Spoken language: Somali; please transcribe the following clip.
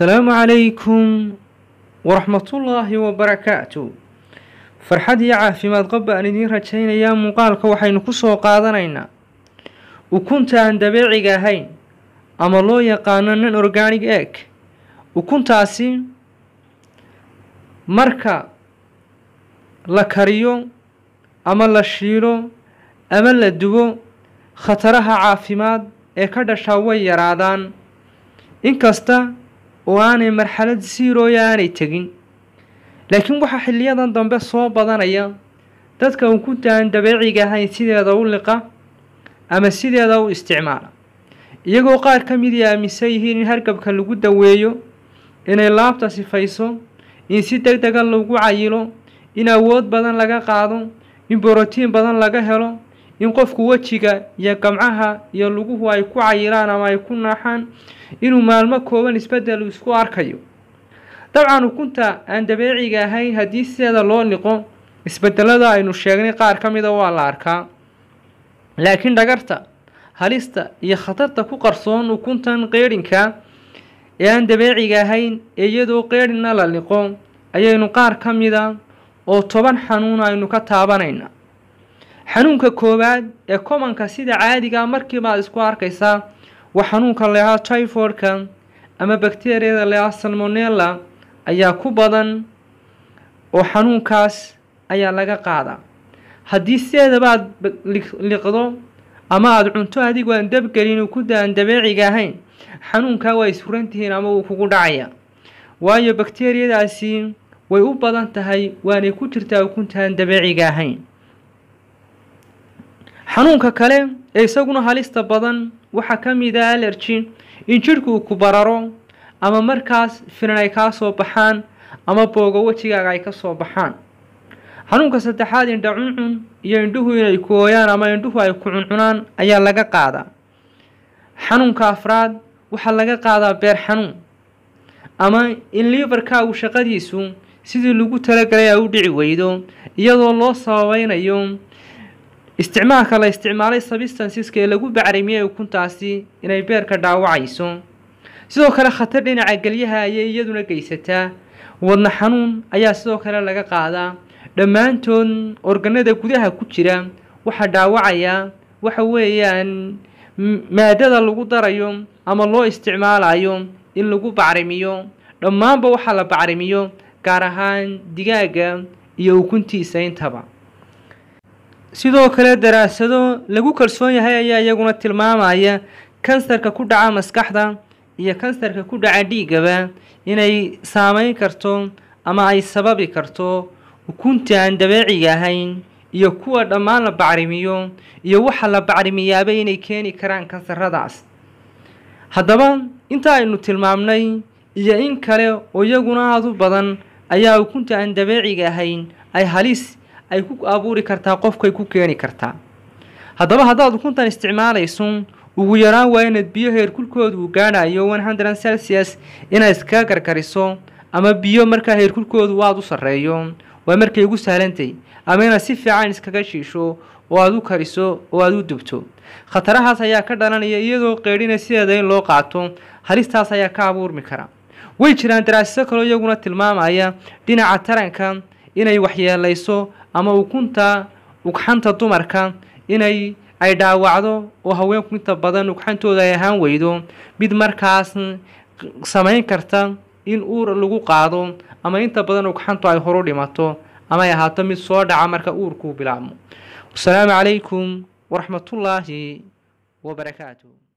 assalaamu calaykum waraxmatullaahi wabarakaatu farxad iyo caafimaad qab baan idiin rajaynayaa muuqaalka waxaynu ku soo qaadanaynaa ukunta aan dabeeciga ahayn ama loo yaqaano non organic egg ukuntaasi marka la kariyo ama la shiilo ama la dubo khataraha caafimaad ee ka dhashaa way yaraadaan inkasta oo aanay marxalad siirooya aanay tegin laakiin waxaa xiliyadan dambe soo badanaya dadka uu ku daan dabeeciga ahayn sideeda u liqa ama sideeda u isticmaala iyagoo qaar ka midii aaminsan yihiin in hargabka lagu daweeyo inay laabta sifayso in si deg dega lagu cayilo in awood badan laga qaado in borotiin badan laga helo in qofku wejiga iyo gamcaha iyo luguhu ay ku cayiraan ama ay ku naaxaan inuu maalmo kooban isbedel isku arkayo dabcan ukunta aan dabeeciga ahayn haddii sideeda loo niqo isbedelada aynu sheegnay qaar ka mida waa la arkaa laakiin dhagarta halista iyo khatarta ku qarsoon ukuntan qeedhinka ee aan dabeeciga ahayn ee iyadoo qeedhinna la niqo ayaynu qaar ka mida oo toban xanuun aynu ka taabanayna xanuunka koowaad ee komanka sida caadiga markiiba aad isku arkaysaa waa xanuunka leeha tyfordka ama bakteriyada leeha salmonella ayaa ku badan oo xanuunkaas ayaa laga qaadaa haddii sideedaba aada liqdo ama aada cunto adigoo aan dabgelin ku daan dabeeciga ahayn xanuunkaa waa isurantihiin ama uu kugu dhacaya waayo bakteriyadaasi way u badan tahay waanay ku jirtaa ukuntaan dabeeciga ahayn xanuunka kale ee isaguna halista badan waxaa ka mid a ah alerji in jidhku uu ku bararo ama markaas finan ay kaa soo baxaan ama boogo wejigaaga ay ka soo baxaan xanuunka saddexaad indha cuncun iyo indhuhu inay ku ooyaan ama indhuhu ay ku cuncunaan ayaa laga qaadaa xanuunka afraad waxaa laga qaadaa beer xanuun ama in liifarkaagu shaqadiisu sidii lagu talagalay ay u dhici weydo iyadoo loo sababaynayo isticmaalka la isticmaalay sabistansiska ee lagu bacrimiyey ukuntaasi inay beerka dhaawacayso sidoo kale khatar dhinaca gelyaha ayay iyaduna geysataa wadna xanuun ayaa sidoo kale laga qaadaa dhammaantood organada gudaha ku jira waxa dhaawacaya waxa weeyaan maadada lagu darayo ama loo isticmaalayo in lagu bacrimiyo dhammaanba waxaa la bacrimiyo gaar ahaan digaaga iyo ukuntiisa intaba sidoo kale daraasado lagu kalsoon yahay ayaa iyaguna tilmaamaya kansarka ku dhaca maskaxda iyo kansarka ku dhaca dhiigaba inay saameyn karto ama ay sababi karto ukunta aan dabeeciga ahayn iyo kuwa dhammaan la bacrimiyo iyo waxa la bacrimiyaaba inay keeni karaan kansaradaas haddaba inta aynu tilmaamnay iyo in kale oo iyaguna aad u badan ayaa ukunta aan dabeeciga ahayn ay halis ay ku abuuri kartaa qofkay ku keeni kartaa haddaba haddaad ukuntan isticmaalayso ugu yaraan waa inaad biyo heerkulkooda uu gaadhayo one hundred celsius inaad iskaga gargariso ama biyo markaa heerkulkoodu waad u sarreeyo waa markay ugu sahlantay ama inaad si fiican iskaga shiisho oo aad u kariso oo aad u dubto khatarahaas ayaa ka dhalanaya iyadoo qeedhina sideeda in loo qaato halistaas ayaa ka abuurmi kara way jiraan daraasiso kaloo iyaguna tilmaamaya dhinaca taranka inay waxyeelayso ama ukunta ugxanta dumarka inay ay dhaawacdo oo haweenku inta badan ugxantooda ay ahaan weydo mid markaas samayn karta in uur lagu qaado ama inta badan ugxantu ay horu dhimato ama ay ahaato mid soo dhaca marka uurkuu bilaabmo wasalaamu calaykum waraxmatullaahi wabarakaatu